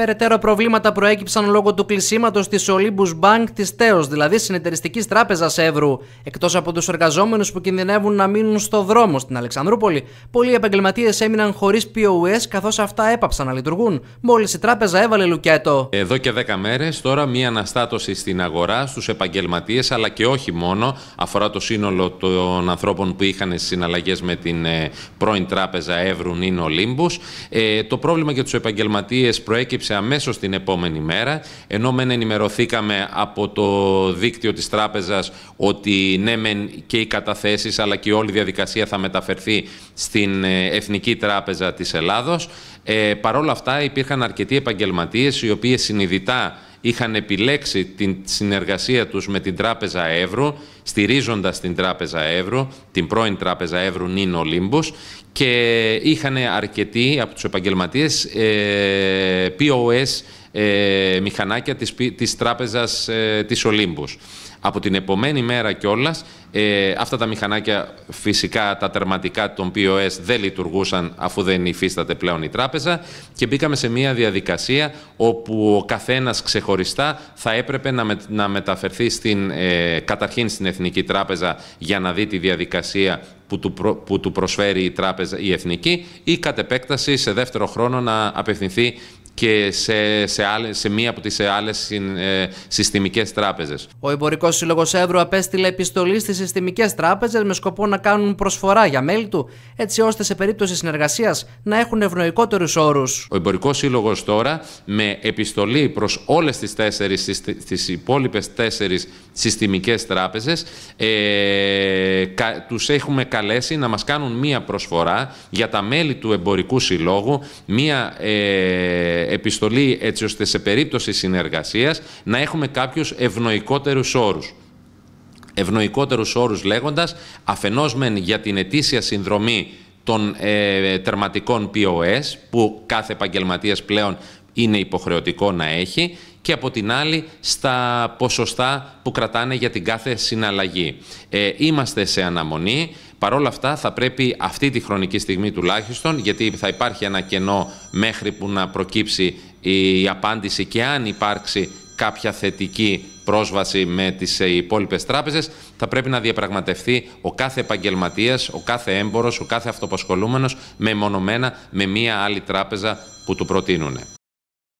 Περαιτέρω προβλήματα προέκυψαν λόγω του κλεισίματος της Olympus Bank της ΤΕΟΣ, δηλαδή συνεταιριστικής τράπεζας Εύρου. Εκτός από τους εργαζόμενους που κινδυνεύουν να μείνουν στο δρόμο στην Αλεξανδρούπολη, πολλοί επαγγελματίες έμειναν χωρίς POS καθώς αυτά έπαψαν να λειτουργούν, μόλις η τράπεζα έβαλε λουκέτο. Εδώ και 10 μέρες τώρα μία αναστάτωση στην αγορά, στους επαγγελματίες αλλά και όχι μόνο, αφορά το σύνολο των ανθρώπων που είχαν συναλλαγές με την ε, πρώην τράπεζα Εύρου είναι Olympus. Ε, το πρόβλημα για τους επαγγελματίες προέκυψε Αμέσω αμέσως την επόμενη μέρα, ενώ μεν ενημερωθήκαμε από το δίκτυο της τράπεζας ότι ναι και οι καταθέσεις αλλά και όλη η διαδικασία θα μεταφερθεί στην ε, Εθνική Τράπεζα της Ελλάδος. Ε, Παρ' όλα αυτά υπήρχαν αρκετοί επαγγελματίες οι οποίες συνειδητά είχαν επιλέξει την συνεργασία τους με την Τράπεζα Ευρώ στηρίζοντας την Τράπεζα Ευρώ, την πρώην Τράπεζα Εύρου Νίνο Ολύμπος και είχαν αρκετοί από τους επαγγελματίες ε, POS ε, μηχανάκια της, της τράπεζας ε, της Ολύμπους. Από την επομένη μέρα κιόλας, ε, αυτά τα μηχανάκια φυσικά τα τερματικά των POS δεν λειτουργούσαν αφού δεν υφίσταται πλέον η τράπεζα και μπήκαμε σε μια διαδικασία όπου ο καθένας ξεχωριστά θα έπρεπε να, μεταφερθεί στην, ε, καταρχήν στην Εθνική Τράπεζα για να δει τη διαδικασία που του, που του προσφέρει η τράπεζα η Εθνική ή κατ' επέκταση σε δεύτερο χρόνο να απευθυνθεί και σε, σε, άλλες, σε μία από τις ε, άλλες ε, συστημικές τράπεζες. Ο Εμπορικός Σύλλογος Εύρου απέστειλε επιστολή στις συστημικές τράπεζες με σκοπό να κάνουν προσφορά για μέλη του, έτσι ώστε σε περίπτωση συνεργασίας να έχουν ευνοϊκότερους όρους. Ο Εμπορικός Σύλλογος τώρα με επιστολή προς όλες τις, τέσσερις, τις υπόλοιπες τέσσερις συστημικές τράπεζες ε, κα, τους έχουμε καλέσει να μας κάνουν μία προσφορά για τα μέλη του Εμπορικού Συλλόγου, μία ε, επιστολή έτσι ώστε σε περίπτωση συνεργασίας να έχουμε κάποιους ευνοϊκότερους όρους. Ευνοϊκότερους όρους λέγοντας αφενός μεν για την ετήσια συνδρομή των ε, τερματικών POS που κάθε επαγγελματίας πλέον είναι υποχρεωτικό να έχει και από την άλλη στα ποσοστά που κρατάνε για την κάθε συναλλαγή. Ε, είμαστε σε αναμονή. Παρ' όλα αυτά θα πρέπει αυτή τη χρονική στιγμή τουλάχιστον, γιατί θα υπάρχει ένα κενό μέχρι που να προκύψει η απάντηση και αν υπάρξει κάποια θετική πρόσβαση με τις ε, υπόλοιπες τράπεζες θα πρέπει να διαπραγματευτεί ο κάθε επαγγελματίας, ο κάθε έμπορος, ο κάθε με μεμονωμένα με μία άλλη τράπεζα που του προτείνουν.